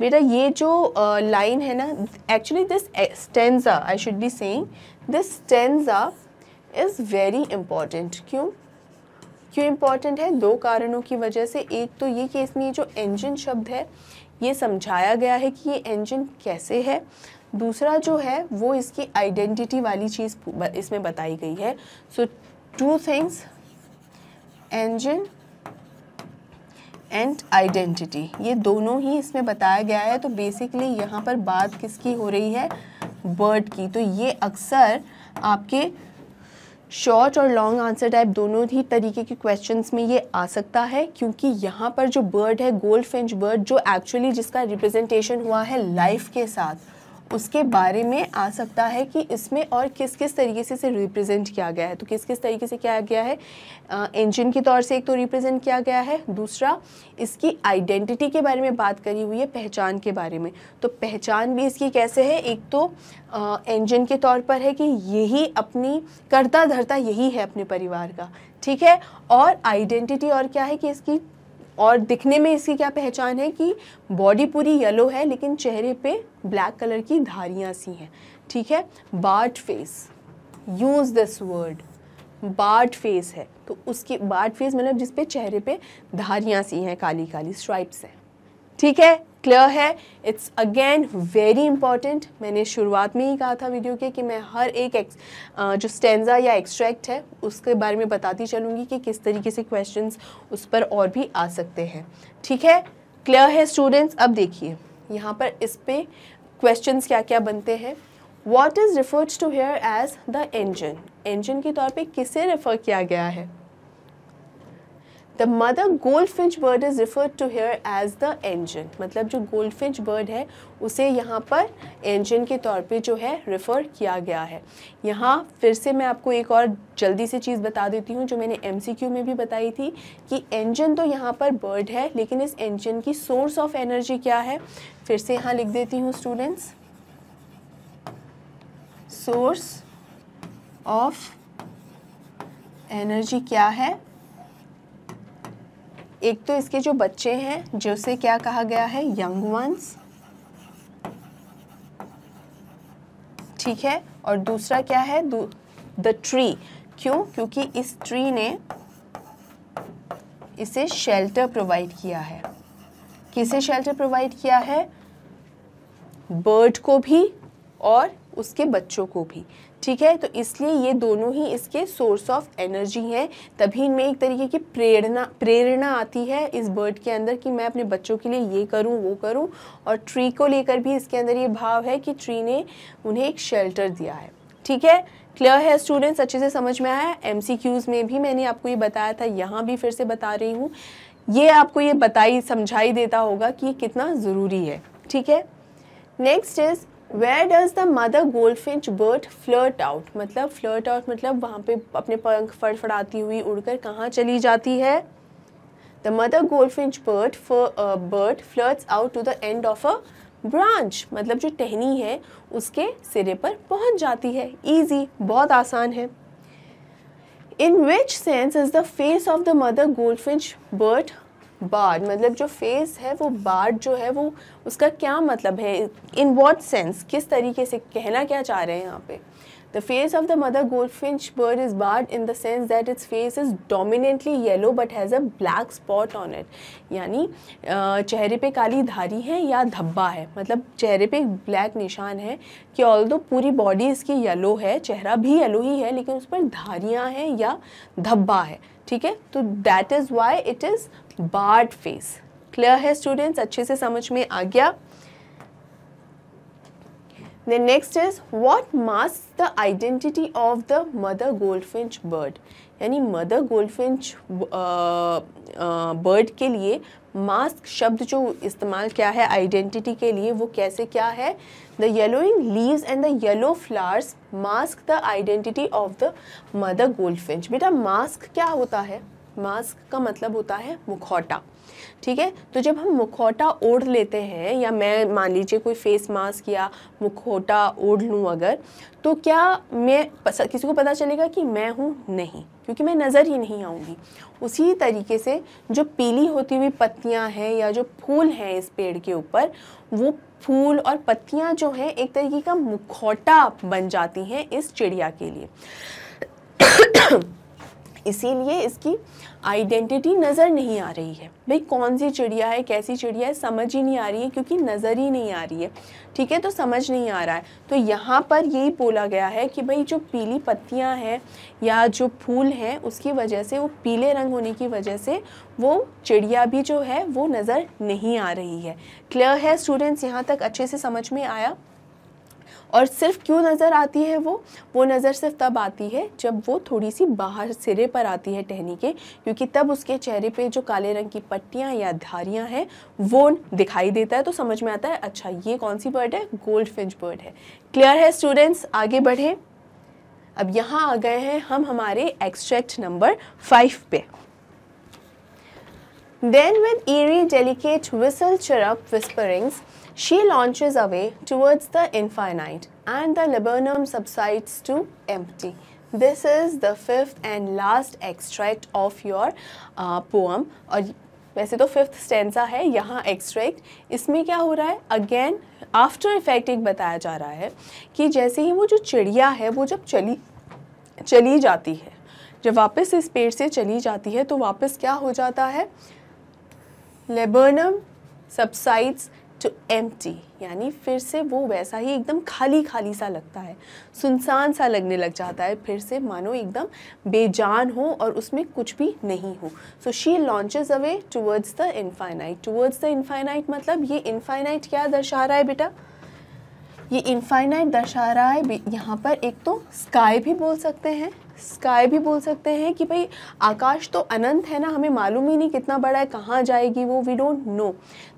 बेटा ये जो लाइन है ना actually this stanza I should be saying this stanza is very important क्यों क्यों इम्पॉर्टेंट है दो कारणों की वजह से एक तो ये कि इसमें जो इंजन शब्द है ये समझाया गया है कि ये इंजन कैसे है दूसरा जो है वो इसकी आइडेंटिटी वाली चीज़ इसमें बताई गई है so two things engine and identity ये दोनों ही इसमें बताया गया है तो बेसिकली यहाँ पर बात किसकी हो रही है बर्ड की तो ये अक्सर आपके शॉर्ट और लॉन्ग आंसर टाइप दोनों ही तरीके के क्वेश्चंस में ये आ सकता है क्योंकि यहाँ पर जो बर्ड है गोल्ड फिंच बर्ड जो एक्चुअली जिसका रिप्रेजेंटेशन हुआ है लाइफ के साथ उसके बारे में आ सकता है कि इसमें और किस किस तरीके से इसे रिप्रेजेंट किया गया है तो किस किस तरीके से किया गया है इंजन के तौर से एक तो रिप्रेजेंट किया गया है दूसरा इसकी आइडेंटिटी के बारे में बात करी हुई है पहचान के बारे में तो पहचान भी इसकी कैसे है एक तो इंजन के तौर पर है कि यही अपनी करता धरता यही है अपने परिवार का ठीक है और आइडेंटिटी और क्या है कि इसकी और दिखने में इसकी क्या पहचान है कि बॉडी पूरी येलो है लेकिन चेहरे पे ब्लैक कलर की धारियाँ सी हैं ठीक है barred face use this word barred face है तो उसकी बार्ट फेस मतलब जिसपे चेहरे पे धारियाँ सी हैं काली काली स्ट्राइप्स हैं ठीक है क्लियर है इट्स अगेन वेरी इंपॉर्टेंट मैंने शुरुआत में ही कहा था वीडियो के कि मैं हर एक, एक्स जो स्टेंजा या एक्सट्रैक्ट है उसके बारे में बताती चलूँगी कि किस तरीके से क्वेश्चंस उस पर और भी आ सकते हैं ठीक है क्लियर है स्टूडेंट्स अब देखिए यहाँ पर इस पर क्वेश्चन क्या क्या बनते हैं what is referred to here as the engine engine के तौर पर किसे रेफ़र किया गया है the mother goldfinch bird is referred to here as the engine मतलब जो गोल्ड फिंच बर्ड है उसे यहाँ पर एंजन के तौर पे जो है रिफ़र किया गया है यहाँ फिर से मैं आपको एक और जल्दी से चीज़ बता देती हूँ जो मैंने एम में भी बताई थी कि एंजन तो यहाँ पर बर्ड है लेकिन इस एंजन की सोर्स ऑफ एनर्जी क्या है फिर से यहाँ लिख देती हूँ स्टूडेंट्स सोर्स ऑफ एनर्जी क्या है एक तो इसके जो बच्चे हैं से क्या कहा गया है यंग वंस ठीक है और दूसरा क्या है द ट्री क्यों क्योंकि इस ट्री ने इसे शेल्टर प्रोवाइड किया है किसे शेल्टर प्रोवाइड किया है बर्ड को भी और उसके बच्चों को भी ठीक है तो इसलिए ये दोनों ही इसके सोर्स ऑफ एनर्जी हैं तभी इनमें एक तरीके की प्रेरणा प्रेरणा आती है इस बर्ड के अंदर कि मैं अपने बच्चों के लिए ये करूँ वो करूँ और ट्री को लेकर भी इसके अंदर ये भाव है कि ट्री ने उन्हें एक शेल्टर दिया है ठीक है क्लियर है स्टूडेंट्स अच्छे से समझ में आया एम में भी मैंने आपको ये बताया था यहाँ भी फिर से बता रही हूँ ये आपको ये बताई समझाई देता होगा कि ये कितना ज़रूरी है ठीक है next is where does the mother goldfinch bird flirt out मतलब फ्लर्ट आउट मतलब वहाँ पे अपने पंख फड़फड़ाती हुई उड़कर कहाँ चली जाती है the mother goldfinch bird bird flirts out to the end of a branch मतलब जो टहनी है उसके सिरे पर पहुँच जाती है ईजी बहुत आसान है in which sense is the face of the mother goldfinch bird barred मतलब जो फेस है वो बार्ड जो है वो उसका क्या मतलब है इन वॉट सेंस किस तरीके से कहना क्या चाह रहे हैं यहाँ पे the face of the mother goldfinch bird is barred in the sense that it's face is dominantly yellow but has a black spot on it यानी चेहरे पे काली धारी है या धब्बा है मतलब चेहरे पे ब्लैक निशान है कि ऑल दो पूरी बॉडी इसकी येलो है चेहरा भी येलो ही है लेकिन उस पर धारियाँ हैं या धब्बा है ठीक है तो that is why it is barred face clear है स्टूडेंट्स अच्छे से समझ में आ गया next is is mask the identity of the mother mother goldfinch यानी मदर गोल्डफिंच बर्ड के लिए मास्क शब्द जो इस्तेमाल किया है आइडेंटिटी के लिए वो कैसे क्या है the yellowing leaves and the yellow flowers mask the identity of the mother goldfinch बेटा मास्क क्या होता है मास्क का मतलब होता है मुखौटा ठीक है तो जब हम मुखौटा ओढ़ लेते हैं या मैं मान लीजिए कोई फेस मास्क या मुखौटा ओढ़ लूँ अगर तो क्या मैं किसी को पता चलेगा कि मैं हूँ नहीं क्योंकि मैं नज़र ही नहीं आऊँगी उसी तरीके से जो पीली होती हुई पत्तियाँ हैं या जो फूल हैं इस पेड़ के ऊपर वो फूल और पत्तियाँ जो हैं एक तरीके का मुखौटा बन जाती हैं इस चिड़िया के लिए इसीलिए इसकी आइडेंटिटी नज़र नहीं आ रही है भाई कौन सी चिड़िया है कैसी चिड़िया है समझ ही नहीं आ रही है क्योंकि नज़र ही नहीं आ रही है ठीक है तो समझ नहीं आ रहा है तो यहाँ पर यही बोला गया है कि भाई जो पीली पत्तियाँ हैं या जो फूल हैं उसकी वजह से वो पीले रंग होने की वजह से वो चिड़िया भी जो है वो नज़र नहीं आ रही है क्लियर है स्टूडेंट्स यहाँ तक अच्छे से समझ में आया और सिर्फ क्यों नज़र आती है वो वो नज़र सिर्फ तब आती है जब वो थोड़ी सी बाहर सिरे पर आती है टहनी के क्योंकि तब उसके चेहरे पे जो काले रंग की पट्टियाँ या धारियाँ हैं वो दिखाई देता है तो समझ में आता है अच्छा ये कौन सी बर्ड है गोल्ड फिंच बर्ड है क्लियर है स्टूडेंट्स आगे बढ़ें अब यहाँ आ गए हैं हम हमारे एक्सट्रैक्ट नंबर फाइव पे then with eerie delicate whistle chirrup whisperings She launches away towards the infinite and the laburnum subsides to empty. This is the fifth and last extract of your uh, poem. और वैसे तो फिफ्थ स्टेंसा है यहाँ एक्सट्रैक्ट इसमें क्या हो रहा है अगेन आफ्टर इफेक्ट एक बताया जा रहा है कि जैसे ही वो जो चिड़िया है वो जब चली चली जाती है जब वापस इस पेड़ से चली जाती है तो वापस क्या हो जाता है लेबर्नम सबसाइड्स टू एम्प्टी यानी फिर से वो वैसा ही एकदम खाली खाली सा लगता है सुनसान सा लगने लग जाता है फिर से मानो एकदम बेजान हो और उसमें कुछ भी नहीं हो so she launches away towards the infinite towards the infinite मतलब ये इन्फाइनाइट क्या दर्शा रहा है बेटा ये इन्फाइनाइट दर्शा रहा है यहाँ पर एक तो स्काई भी बोल सकते हैं स्काई भी बोल सकते हैं कि भाई आकाश तो अनंत है ना हमें मालूम ही नहीं कितना बड़ा है कहाँ जाएगी वो वी डोंट नो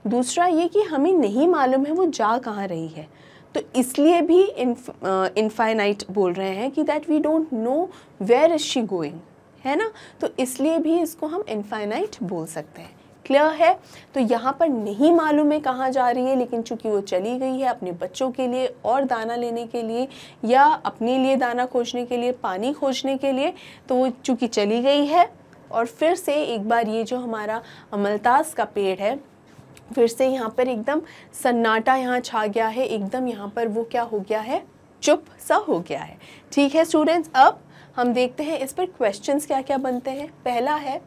दूसरा ये कि हमें नहीं मालूम है वो जा कहाँ रही है तो इसलिए भी इन्फाइनाइट बोल रहे हैं कि that we don't know where is she going है ना तो इसलिए भी इसको हम इन्फाइनाइट बोल सकते हैं क्लियर है तो यहाँ पर नहीं मालूम है कहाँ जा रही है लेकिन चूंकि वो चली गई है अपने बच्चों के लिए और दाना लेने के लिए या अपने लिए दाना खोजने के लिए पानी खोजने के लिए तो वो चूँकि चली गई है और फिर से एक बार ये जो हमारा अमलतास का पेड़ है फिर से यहाँ पर एकदम सन्नाटा यहाँ छा गया है एकदम यहाँ पर वो क्या हो गया है चुप सा हो गया है ठीक है स्टूडेंट्स अब हम देखते हैं इस पर क्वेश्चंस क्या क्या बनते हैं पहला है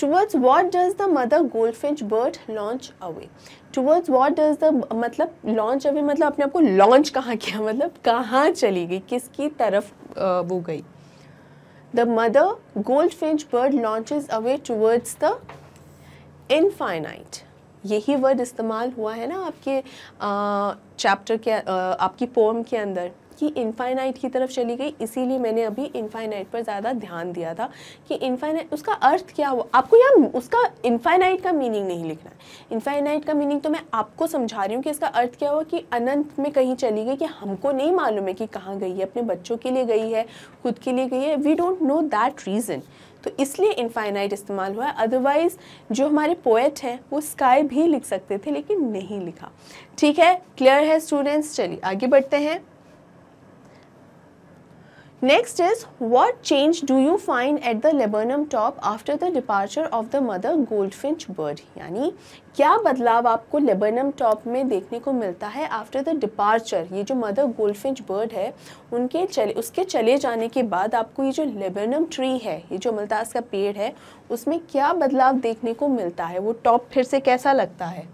towards what does the mother goldfinch bird launch away towards what does the मतलब लॉन्च अवे मतलब अपने आपको लॉन्च कहाँ किया मतलब कहाँ चली गई किसकी तरफ आ, वो गई the mother goldfinch bird launches away towards the infinite यही वर्ड इस्तेमाल हुआ है ना आपके चैप्टर के आ, आपकी पोम के अंदर कि इन्फाइनाइट की तरफ चली गई इसीलिए मैंने अभी इन्फाइनाइट पर ज़्यादा ध्यान दिया था कि इन्फाइनाइट उसका अर्थ क्या हुआ आपको यहाँ उसका इन्फाइनाइट का मीनिंग नहीं लिखना है इनफाइनाइट का मीनिंग तो मैं आपको समझा रही हूँ कि इसका अर्थ क्या हुआ कि अनंत में कहीं चली गई कि हमको नहीं मालूम है कि कहाँ गई है अपने बच्चों के लिए गई है खुद के लिए गई है we don't know that reason तो इसलिए इन्फाइनाइट इस्तेमाल हुआ है अदरवाइज़ जो हमारे पोएट हैं वो स्काई भी लिख सकते थे लेकिन नहीं लिखा ठीक है क्लियर है स्टूडेंट्स चलिए आगे बढ़ते हैं Next is what change do you find at the laburnum top after the departure of the mother goldfinch bird? यानी क्या बदलाव आपको लेबनम टॉप में देखने को मिलता है आफ्टर द डिपार्चर ये जो मदर गोल्डफिंच बर्ड है उनके चले उसके चले जाने के बाद आपको ये जो लेबनम ट्री है ये जो मलतास का पेड़ है उसमें क्या बदलाव देखने को मिलता है वो टॉप फिर से कैसा लगता है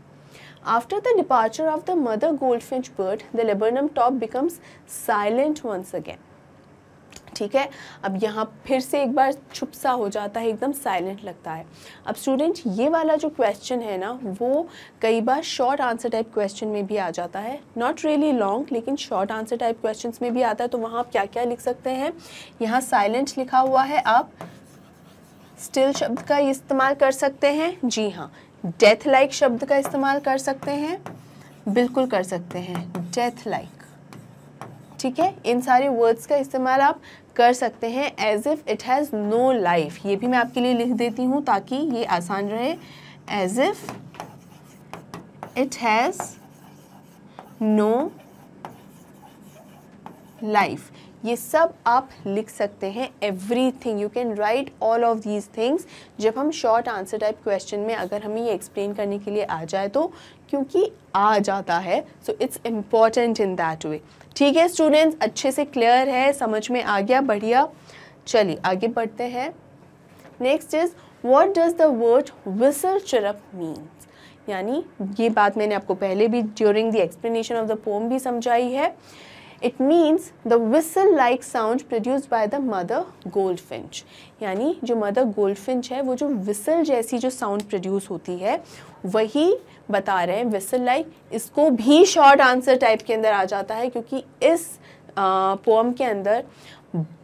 After the departure of the mother goldfinch bird, the laburnum top becomes silent once again. ठीक है अब यहाँ फिर से एक बार छुप सा हो जाता है एकदम साइलेंट लगता है अब स्टूडेंट ये वाला जो क्वेश्चन है ना वो कई बार शॉर्ट आंसर टाइप क्वेश्चन में भी आ जाता है नॉट रियली लॉन्ग लेकिन शॉर्ट आंसर टाइप क्वेश्चन में भी आता है तो वहाँ आप क्या क्या लिख सकते हैं यहाँ साइलेंट लिखा हुआ है आप स्टिल शब्द का इस्तेमाल कर सकते हैं जी हाँ डेथ लाइक शब्द का इस्तेमाल कर सकते हैं बिल्कुल कर सकते हैं डेथ लाइक ठीक है इन सारे वर्ड्स का इस्तेमाल आप कर सकते हैं as if it has no life ये भी मैं आपके लिए लिख देती हूँ ताकि ये आसान रहे as if it has no life ये सब आप लिख सकते हैं everything you can write all of these things जब हम शॉर्ट आंसर टाइप क्वेश्चन में अगर हमें ये एक्सप्लेन करने के लिए आ जाए तो क्योंकि आ जाता है so it's important in that way ठीक है स्टूडेंट्स अच्छे से क्लियर है समझ में आ गया बढ़िया चलिए आगे बढ़ते हैं next is what does the word whistle chirp means यानी ये बात मैंने आपको पहले भी during the explanation of the poem भी समझाई है it means the whistle like sound produce by the mother goldfinch यानी जो मदर गोल्ड फिंच है वो जो विसल जैसी जो साउंड प्रोड्यूस होती है वही बता रहे हैं विसल लाइक इसको भी शॉर्ट आंसर टाइप के अंदर आ जाता है क्योंकि इस पोम के अंदर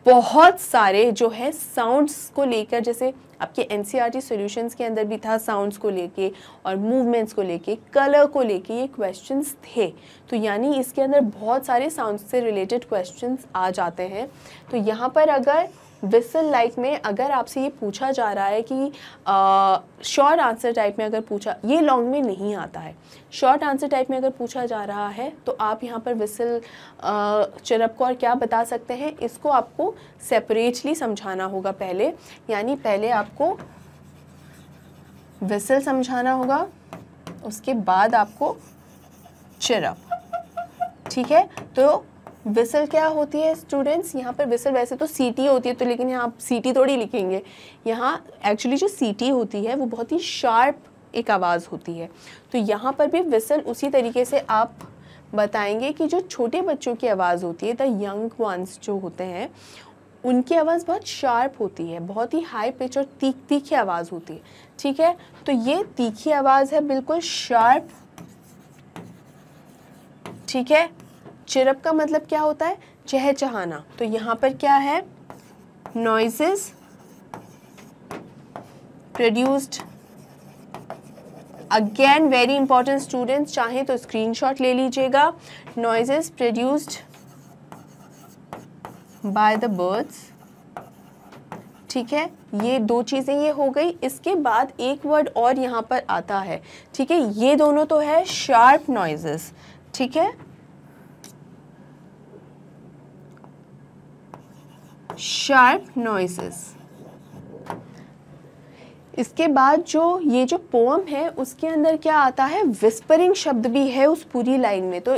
बहुत सारे जो है साउंड्स को लेकर जैसे आपके एन सी आर के अंदर भी था साउंड्स को लेके और मूवमेंट्स को लेके कलर को लेके ये क्वेश्चंस थे तो यानी इसके अंदर बहुत सारे साउंड से रिलेटेड क्वेश्चंस आ जाते हैं तो यहाँ पर अगर विसल लाइक में अगर आपसे ये पूछा जा रहा है कि शॉर्ट आंसर टाइप में अगर पूछा ये लॉन्ग में नहीं आता है शॉर्ट आंसर टाइप में अगर पूछा जा रहा है तो आप यहाँ पर विसल चिरप को और क्या बता सकते हैं इसको आपको सेपरेटली समझाना होगा पहले यानी पहले आपको विसल समझाना होगा उसके बाद आपको चिरप ठीक है तो विसल क्या होती है स्टूडेंट्स यहाँ पर विसल वैसे तो सीटी होती है तो लेकिन यहाँ आप सीटी थोड़ी लिखेंगे यहाँ एक्चुअली जो सीटी होती है वो बहुत ही शार्प एक आवाज़ होती है तो यहाँ पर भी विसल उसी तरीके से आप बताएंगे कि जो छोटे बच्चों की आवाज़ होती है द यंग वंस जो होते हैं उनकी आवाज़ बहुत शार्प होती है बहुत ही हाई पिच और तीख तीखी आवाज़ होती है ठीक है तो ये तीखी आवाज़ है बिल्कुल शार्प ठीक है चिरप का मतलब क्या होता है चहचहाना तो यहाँ पर क्या है noises produced again very important students चाहे तो स्क्रीनशॉट ले लीजिएगा noises produced by the birds ठीक है ये दो चीज़ें ये हो गई इसके बाद एक वर्ड और यहाँ पर आता है ठीक है ये दोनों तो है शार्प नॉइजेस ठीक है शार्प नॉइसेस इसके बाद जो ये जो पोम है उसके अंदर क्या आता है विस्परिंग शब्द भी है उस पूरी लाइन में तो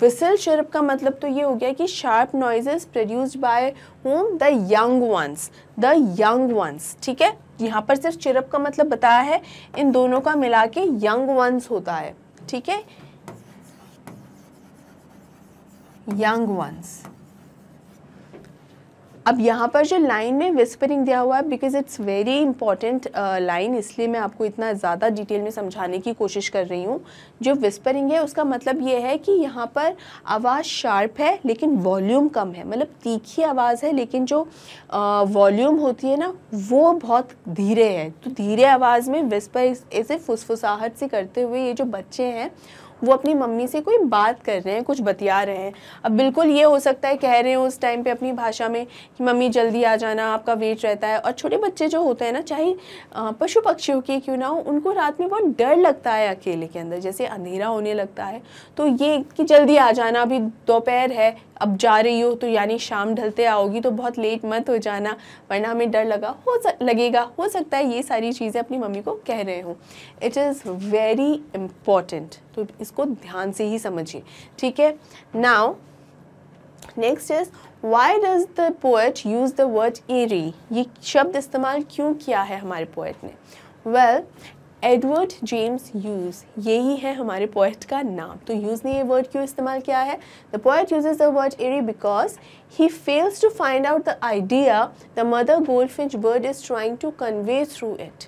विसल शर्प का मतलब तो ये हो गया कि sharp noises produced by whom the young ones the young ones ठीक है यहाँ पर सिर्फ चिरप का मतलब बताया है इन दोनों का मिला के यंग वंस होता है ठीक है यंग वंस अब यहाँ पर जो लाइन में विस्परिंग दिया हुआ है because it's very important line इसलिए मैं आपको इतना ज़्यादा डिटेल में समझाने की कोशिश कर रही हूँ जो विस्परिंग है उसका मतलब ये है कि यहाँ पर आवाज़ शार्प है लेकिन वॉल्यूम कम है मतलब तीखी आवाज़ है लेकिन जो वॉल्यूम uh, होती है ना वो बहुत धीरे है तो धीरे आवाज़ में विस्पर ऐसे फुसफुसाहट से करते हुए ये जो बच्चे हैं वो अपनी मम्मी से कोई बात कर रहे हैं कुछ बतिया रहे हैं अब बिल्कुल ये हो सकता है कह रहे हो उस टाइम पे अपनी भाषा में कि मम्मी जल्दी आ जाना आपका वेट रहता है और छोटे बच्चे जो होते हैं ना चाहे पशु पक्षियों के क्यों ना हो उनको रात में बहुत डर लगता है अकेले के अंदर जैसे अंधेरा होने लगता है तो ये कि जल्दी आ जाना अभी दोपहर है अब जा रही हो तो यानी शाम ढलते आओगी तो बहुत लेट मत हो जाना वरना हमें डर लगा हो सक लगेगा हो सकता है ये सारी चीज़ें अपनी मम्मी को कह रहे हों इट इज़ वेरी इम्पॉर्टेंट तो इसको ध्यान से ही समझिए ठीक है now next is why does the poet use the word eerie ये शब्द इस्तेमाल क्यों किया है हमारे पोएट ने वेल एडवर्ड जेम्स यूज़ यही है हमारे पोएट का नाम तो यूज़ ने ये वर्ड क्यों इस्तेमाल किया है the poet use the word eerie because he fails to find out the idea the mother goldfinch bird is trying to convey through it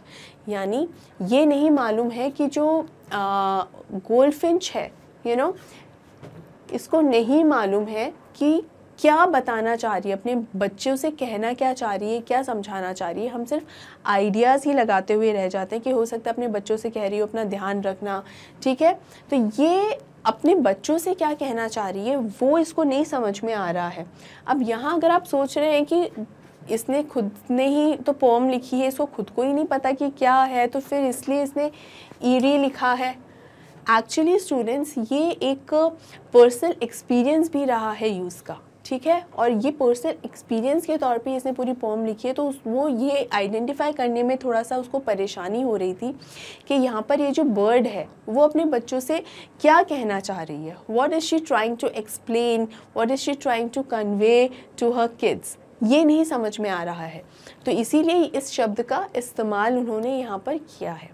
यानी ये नहीं मालूम है कि जो गोल्ड फिंच है यू you नो know? इसको नहीं मालूम है कि क्या बताना चाह रही है अपने बच्चों से कहना क्या चाह रही है क्या समझाना चाह रही है हम सिर्फ आइडियाज़ ही लगाते हुए रह जाते हैं कि हो सकता है अपने बच्चों से कह रही हो अपना ध्यान रखना ठीक है तो ये अपने बच्चों से क्या कहना चाह रही है वो इसको नहीं समझ में आ रहा है अब यहाँ अगर आप सोच रहे हैं कि इसने खुद ने ही तो पोम लिखी है इसको खुद को ही नहीं पता कि क्या है तो फिर इसलिए इसने ईरी e लिखा है एक्चुअली स्टूडेंट्स ये एक पर्सनल एक्सपीरियंस भी रहा है यूज़ का ठीक है और ये पर्सनल एक्सपीरियंस के तौर पे इसने पूरी पॉम लिखी है तो वो ये आइडेंटिफाई करने में थोड़ा सा उसको परेशानी हो रही थी कि यहाँ पर ये जो बर्ड है वो अपने बच्चों से क्या कहना चाह रही है what is she trying to explain what is she trying to convey to her kids ये नहीं समझ में आ रहा है तो इसीलिए इस शब्द का इस्तेमाल उन्होंने यहाँ पर किया है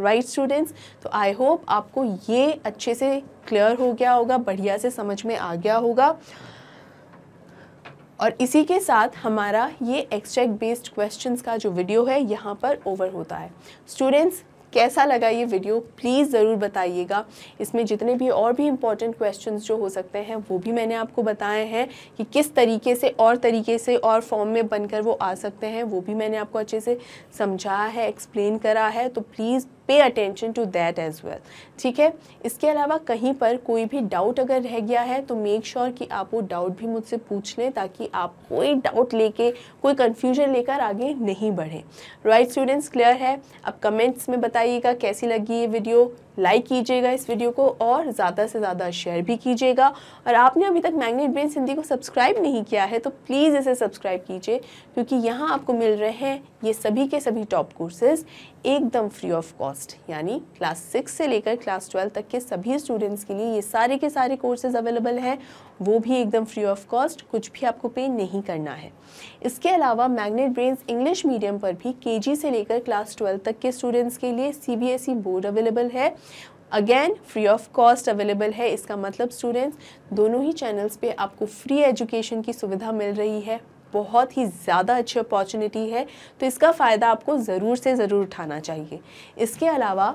राइट स्टूडेंट्स तो आई होप आपको ये अच्छे से क्लियर हो गया होगा बढ़िया से समझ में आ गया होगा और इसी के साथ हमारा ये एक्सट्रैक्ट बेस्ड क्वेश्चंस का जो वीडियो है यहाँ पर ओवर होता है स्टूडेंट्स कैसा लगा ये वीडियो प्लीज़ ज़रूर बताइएगा इसमें जितने भी और भी इम्पॉर्टेंट क्वेश्चंस जो हो सकते हैं वो भी मैंने आपको बताए हैं कि किस तरीके से और तरीके से और फॉर्म में बनकर वो आ सकते हैं वो भी मैंने आपको अच्छे से समझाया है एक्सप्लेन करा है तो please pay attention to that as well ठीक है इसके अलावा कहीं पर कोई भी डाउट अगर रह गया है तो मेक श्योर sure कि आप वो डाउट भी मुझसे पूछ लें ताकि आप कोई डाउट लेके कोई कन्फ्यूजन लेकर आगे नहीं बढ़ें राइट स्टूडेंट्स क्लियर है अब कमेंट्स में बताइएगा कैसी लगी ये वीडियो लाइक कीजिएगा इस वीडियो को और ज़्यादा से ज़्यादा शेयर भी कीजिएगा और आपने अभी तक मैग्नेट ब्रेन हिंदी को सब्सक्राइब नहीं किया है तो प्लीज़ इसे सब्सक्राइब कीजिए क्योंकि यहाँ आपको मिल रहे हैं ये सभी के सभी टॉप कोर्सेज एकदम फ्री ऑफ कॉस्ट यानी क्लास सिक्स से लेकर क्लास ट्वेल्व तक के सभी स्टूडेंट्स के लिए ये सारे के सारे कोर्सेज अवेलेबल हैं वो भी एकदम फ्री ऑफ कॉस्ट कुछ भी आपको पे नहीं करना है इसके अलावा मैग्नेट ब्रेन्स इंग्लिश मीडियम पर भी केजी से लेकर क्लास ट्वेल्व तक के स्टूडेंट्स के लिए सी बोर्ड अवेलेबल है again free of cost available है इसका मतलब स्टूडेंट्स दोनों ही चैनल्स पे आपको फ्री एजुकेशन की सुविधा मिल रही है बहुत ही ज़्यादा अच्छी अपॉर्चुनिटी है तो इसका फ़ायदा आपको ज़रूर से ज़रूर उठाना चाहिए इसके अलावा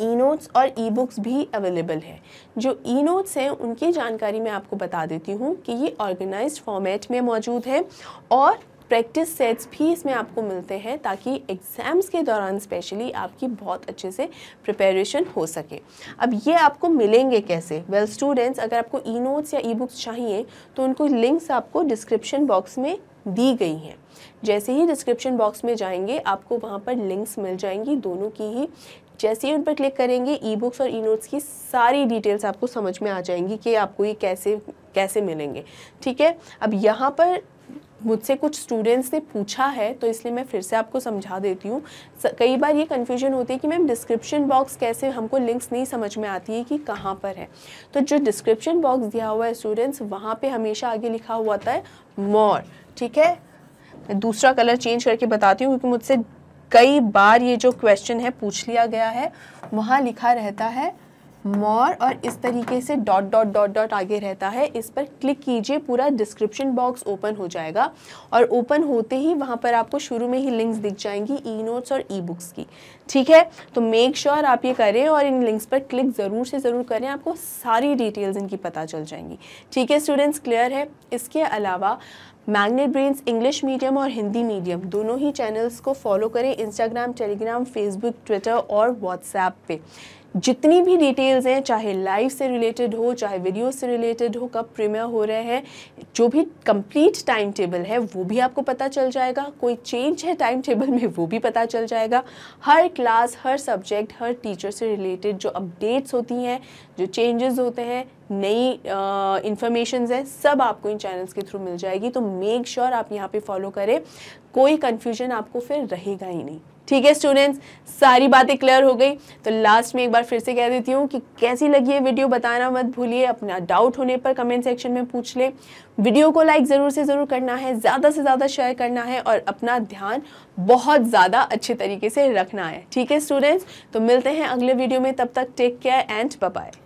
ई नोट्स और ई बुक्स भी अवेलेबल है जो ई नोट्स हैं उनकी जानकारी मैं आपको बता देती हूँ कि ये ऑर्गेनाइज्ड फॉर्मेट में मौजूद है और प्रैक्टिस सेट्स भी इसमें आपको मिलते हैं ताकि एग्ज़ाम्स के दौरान स्पेशली आपकी बहुत अच्छे से प्रिपरेशन हो सके अब ये आपको मिलेंगे कैसे वेल well, स्टूडेंट्स अगर आपको ई नोट्स या ई बुक्स चाहिए तो उनको लिंक्स आपको डिस्क्रिप्शन बॉक्स में दी गई हैं जैसे ही डिस्क्रिप्शन बॉक्स में जाएंगे आपको वहाँ पर लिंक्स मिल जाएंगी दोनों की ही जैसे ही उन पर क्लिक करेंगे ई बुक्स और ई नोट्स की सारी डिटेल्स आपको समझ में आ जाएंगी कि आपको ये कैसे कैसे मिलेंगे ठीक है अब यहाँ पर मुझसे कुछ स्टूडेंट्स ने पूछा है तो इसलिए मैं फिर से आपको समझा देती हूँ कई बार ये कन्फ्यूजन होती है कि मैम डिस्क्रिप्शन बॉक्स कैसे हमको लिंक्स नहीं समझ में आती है कि कहाँ पर है तो जो डिस्क्रिप्शन बॉक्स दिया हुआ है स्टूडेंट्स वहाँ पर हमेशा आगे लिखा हुआ था है मोर ठीक है मैं दूसरा कलर चेंज करके बताती हूँ क्योंकि मुझसे कई बार ये जो क्वेश्चन है पूछ लिया गया है वहाँ लिखा रहता है मोर और इस तरीके से डॉट डॉट डॉट डॉट आगे रहता है इस पर क्लिक कीजिए पूरा डिस्क्रिप्शन बॉक्स ओपन हो जाएगा और ओपन होते ही वहाँ पर आपको शुरू में ही लिंक्स दिख जाएंगी ई नोट्स और ई बुक्स की ठीक है तो मेक श्योर sure आप ये करें और इन लिंक्स पर क्लिक ज़रूर से ज़रूर करें आपको सारी डिटेल्स इनकी पता चल जाएंगी ठीक है स्टूडेंट्स क्लियर है इसके अलावा मैग्नेट ब्रेन्स इंग्लिश मीडियम और हिंदी मीडियम दोनों ही चैनल्स को फॉलो करें इंस्टाग्राम टेलीग्राम फेसबुक ट्विटर और व्हाट्सएप पे जितनी भी डिटेल्स हैं चाहे लाइव से रिलेटेड हो चाहे वीडियो से रिलेटेड हो कब प्रीमियर हो रहे हैं जो भी कंप्लीट टाइम टेबल है वो भी आपको पता चल जाएगा कोई चेंज है टाइम टेबल में वो भी पता चल जाएगा हर क्लास हर सब्जेक्ट हर टीचर से रिलेटेड जो अपडेट्स होती हैं जो चेंजेस होते हैं नई इन्फॉर्मेशन है सब आपको इन चैनल्स के थ्रू मिल जाएगी तो मेक श्योर sure आप यहाँ पर फॉलो करें कोई कन्फ्यूजन आपको फिर रहेगा ही नहीं ठीक है स्टूडेंट्स सारी बातें क्लियर हो गई तो लास्ट में एक बार फिर से कह देती हूँ कि कैसी लगी है वीडियो बताना मत भूलिए अपना डाउट होने पर कमेंट सेक्शन में पूछ ले वीडियो को लाइक ज़रूर से ज़रूर करना है ज़्यादा से ज़्यादा शेयर करना है और अपना ध्यान बहुत ज़्यादा अच्छे तरीके से रखना है ठीक है स्टूडेंट्स तो मिलते हैं अगले वीडियो में तब तक टेक केयर एंड बाय